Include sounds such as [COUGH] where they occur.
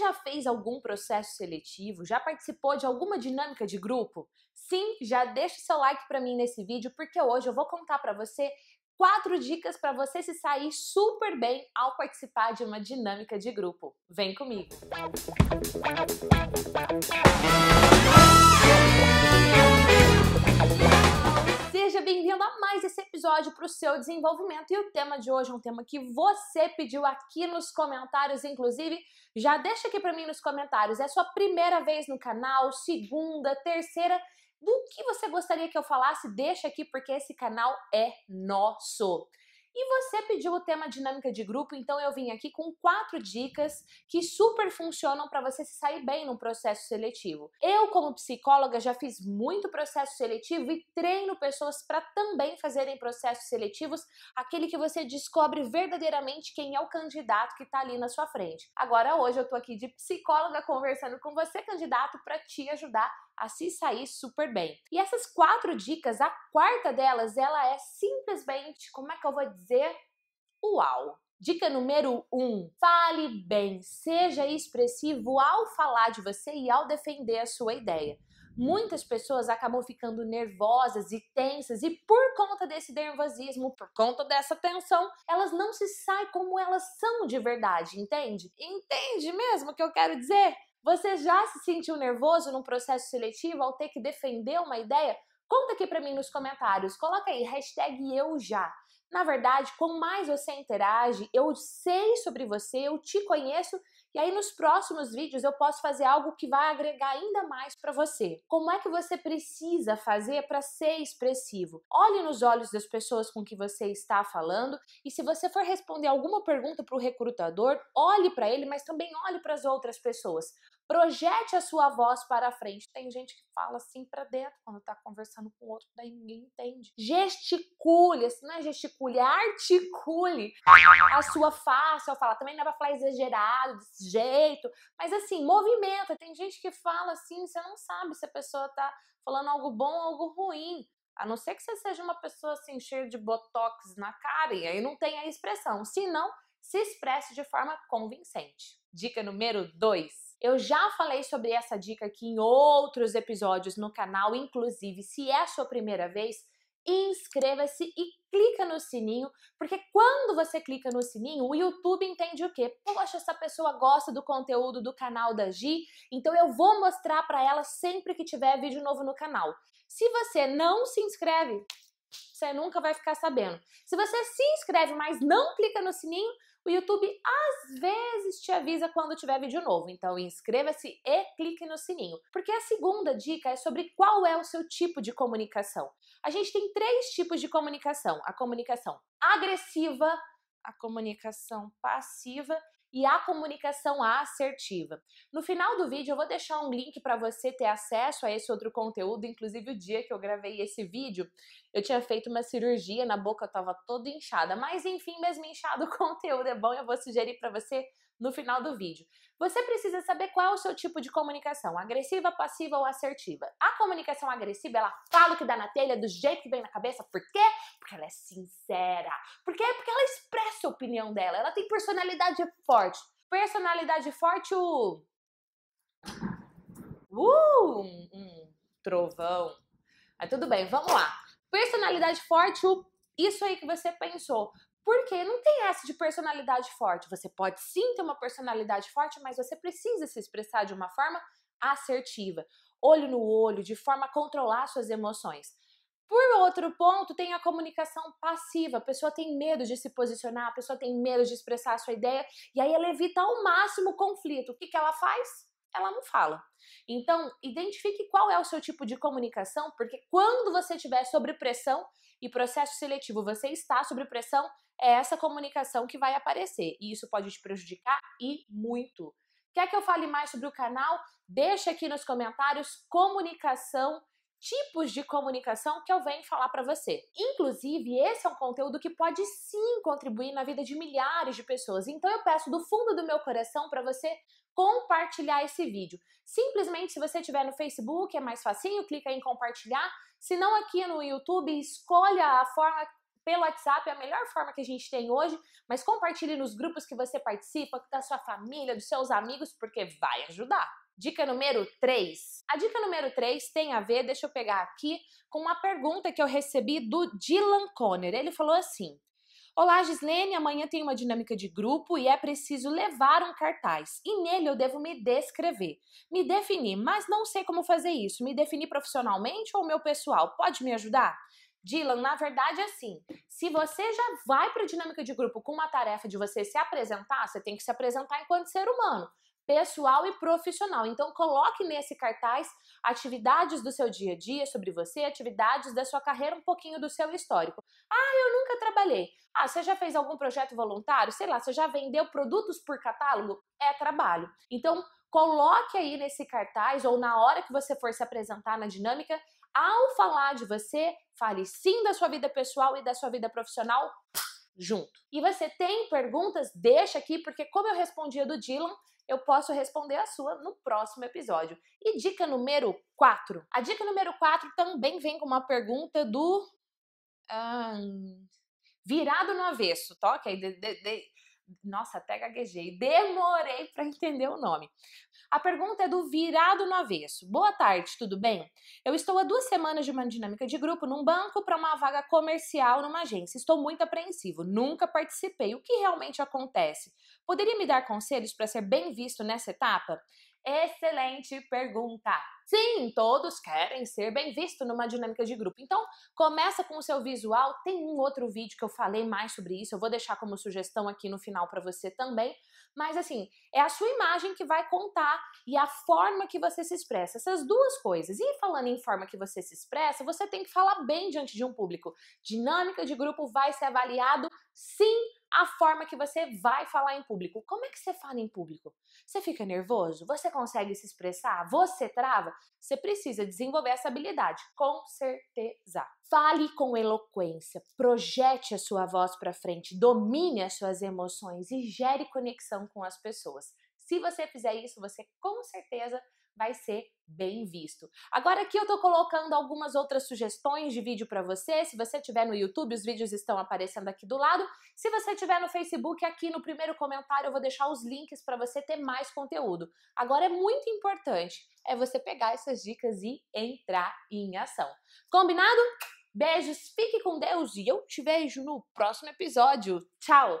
já fez algum processo seletivo? Já participou de alguma dinâmica de grupo? Sim, já deixa o seu like para mim nesse vídeo, porque hoje eu vou contar para você quatro dicas para você se sair super bem ao participar de uma dinâmica de grupo. Vem comigo. Música Seja bem-vindo a mais esse episódio para o seu desenvolvimento. E o tema de hoje é um tema que você pediu aqui nos comentários, inclusive. Já deixa aqui para mim nos comentários. É sua primeira vez no canal, segunda, terceira. Do que você gostaria que eu falasse, deixa aqui porque esse canal é nosso. E você pediu o tema dinâmica de grupo, então eu vim aqui com quatro dicas que super funcionam para você se sair bem no processo seletivo. Eu, como psicóloga, já fiz muito processo seletivo e treino pessoas para também fazerem processos seletivos, aquele que você descobre verdadeiramente quem é o candidato que está ali na sua frente. Agora, hoje eu estou aqui de psicóloga conversando com você, candidato, para te ajudar a se sair super bem. E essas quatro dicas, a quarta delas, ela é simplesmente, como é que eu vou dizer? Uau! Dica número 1: um, fale bem, seja expressivo ao falar de você e ao defender a sua ideia. Muitas pessoas acabam ficando nervosas e tensas, e por conta desse nervosismo, por conta dessa tensão, elas não se saem como elas são de verdade, entende? Entende mesmo o que eu quero dizer? Você já se sentiu nervoso num processo seletivo ao ter que defender uma ideia? Conta aqui para mim nos comentários. Coloca aí hashtag eu já. Na verdade, quanto mais você interage, eu sei sobre você, eu te conheço e aí nos próximos vídeos eu posso fazer algo que vai agregar ainda mais para você. Como é que você precisa fazer para ser expressivo? Olhe nos olhos das pessoas com que você está falando e se você for responder alguma pergunta para o recrutador, olhe para ele, mas também olhe para as outras pessoas, projete a sua voz para a frente. Tem gente que fala assim para dentro quando está conversando com o outro, daí ninguém entende. Gesticule, assim, não é gesticule, é articule a sua face. ao falar. também não é pra falar exagerado desse jeito, mas assim, movimenta. Tem gente que fala assim, você não sabe se a pessoa tá falando algo bom ou algo ruim. A não ser que você seja uma pessoa assim, cheia de botox na cara, e aí não tem a expressão. Se não, se expresse de forma convincente. Dica número 2 eu já falei sobre essa dica aqui em outros episódios no canal, inclusive, se é a sua primeira vez, inscreva-se e clica no sininho, porque quando você clica no sininho, o YouTube entende o quê? Poxa, essa pessoa gosta do conteúdo do canal da Gi, então eu vou mostrar para ela sempre que tiver vídeo novo no canal. Se você não se inscreve, você nunca vai ficar sabendo. Se você se inscreve, mas não clica no sininho, o YouTube às vezes te avisa quando tiver vídeo novo, então inscreva-se e clique no sininho. Porque a segunda dica é sobre qual é o seu tipo de comunicação. A gente tem três tipos de comunicação: a comunicação agressiva, a comunicação passiva e a comunicação assertiva. No final do vídeo eu vou deixar um link para você ter acesso a esse outro conteúdo, inclusive o dia que eu gravei esse vídeo, eu tinha feito uma cirurgia na boca, eu tava toda inchada, mas enfim, mesmo inchado [LAUGHS] o conteúdo é bom, eu vou sugerir para você no final do vídeo. Você precisa saber qual é o seu tipo de comunicação, agressiva, passiva ou assertiva. A comunicação agressiva, ela fala o que dá na telha, do jeito que vem na cabeça. Por quê? Porque ela é sincera. Por quê? Porque ela expressa a opinião dela. Ela tem personalidade forte. Personalidade forte, o. Uh, um, um trovão. Mas tudo bem, vamos lá. Personalidade forte, o isso aí que você pensou. Porque não tem essa de personalidade forte. Você pode sim ter uma personalidade forte, mas você precisa se expressar de uma forma assertiva, olho no olho, de forma a controlar suas emoções. Por outro ponto, tem a comunicação passiva. A pessoa tem medo de se posicionar, a pessoa tem medo de expressar a sua ideia, e aí ela evita ao máximo o conflito. O que, que ela faz? ela não fala. Então, identifique qual é o seu tipo de comunicação, porque quando você estiver sob pressão e processo seletivo, você está sob pressão, é essa comunicação que vai aparecer. E isso pode te prejudicar e muito. Quer que eu fale mais sobre o canal? Deixa aqui nos comentários comunicação tipos de comunicação que eu venho falar para você. Inclusive, esse é um conteúdo que pode sim contribuir na vida de milhares de pessoas. Então eu peço do fundo do meu coração para você compartilhar esse vídeo. Simplesmente se você tiver no Facebook é mais facinho, clica em compartilhar. Se não aqui no YouTube, escolha a forma pelo WhatsApp, é a melhor forma que a gente tem hoje, mas compartilhe nos grupos que você participa, da sua família, dos seus amigos, porque vai ajudar. Dica número 3. A dica número 3 tem a ver, deixa eu pegar aqui, com uma pergunta que eu recebi do Dylan Conner. Ele falou assim: Olá, Gislene. Amanhã tem uma dinâmica de grupo e é preciso levar um cartaz. E nele eu devo me descrever, me definir, mas não sei como fazer isso. Me definir profissionalmente ou meu pessoal? Pode me ajudar? Dylan, na verdade, é assim: se você já vai para a dinâmica de grupo com uma tarefa de você se apresentar, você tem que se apresentar enquanto ser humano pessoal e profissional. Então coloque nesse cartaz atividades do seu dia a dia sobre você, atividades da sua carreira, um pouquinho do seu histórico. Ah, eu nunca trabalhei. Ah, você já fez algum projeto voluntário? Sei lá, você já vendeu produtos por catálogo? É trabalho. Então coloque aí nesse cartaz ou na hora que você for se apresentar na dinâmica, ao falar de você, fale sim da sua vida pessoal e da sua vida profissional junto. E você tem perguntas? Deixa aqui, porque como eu respondia do Dylan, eu posso responder a sua no próximo episódio. E dica número 4. A dica número 4 também vem com uma pergunta do. Um, virado no avesso, toque tá? aí. nossa, até gaguejei. Demorei para entender o nome. A pergunta é do virado no avesso. Boa tarde, tudo bem? Eu estou há duas semanas de uma dinâmica de grupo num banco para uma vaga comercial numa agência. Estou muito apreensivo, nunca participei. O que realmente acontece? Poderia me dar conselhos para ser bem visto nessa etapa? Excelente pergunta. Sim, todos querem ser bem visto numa dinâmica de grupo. Então, começa com o seu visual. Tem um outro vídeo que eu falei mais sobre isso, eu vou deixar como sugestão aqui no final para você também, mas assim, é a sua imagem que vai contar e a forma que você se expressa. Essas duas coisas. E falando em forma que você se expressa, você tem que falar bem diante de um público. Dinâmica de grupo vai ser avaliado sim a forma que você vai falar em público. Como é que você fala em público? Você fica nervoso? Você consegue se expressar? Você trava? Você precisa desenvolver essa habilidade, com certeza. Fale com eloquência, projete a sua voz para frente, domine as suas emoções e gere conexão com as pessoas. Se você fizer isso, você com certeza vai ser bem visto. Agora aqui eu tô colocando algumas outras sugestões de vídeo para você. Se você tiver no YouTube, os vídeos estão aparecendo aqui do lado. Se você tiver no Facebook, aqui no primeiro comentário eu vou deixar os links para você ter mais conteúdo. Agora é muito importante é você pegar essas dicas e entrar em ação. Combinado? Beijos, fique com Deus e eu te vejo no próximo episódio. Tchau.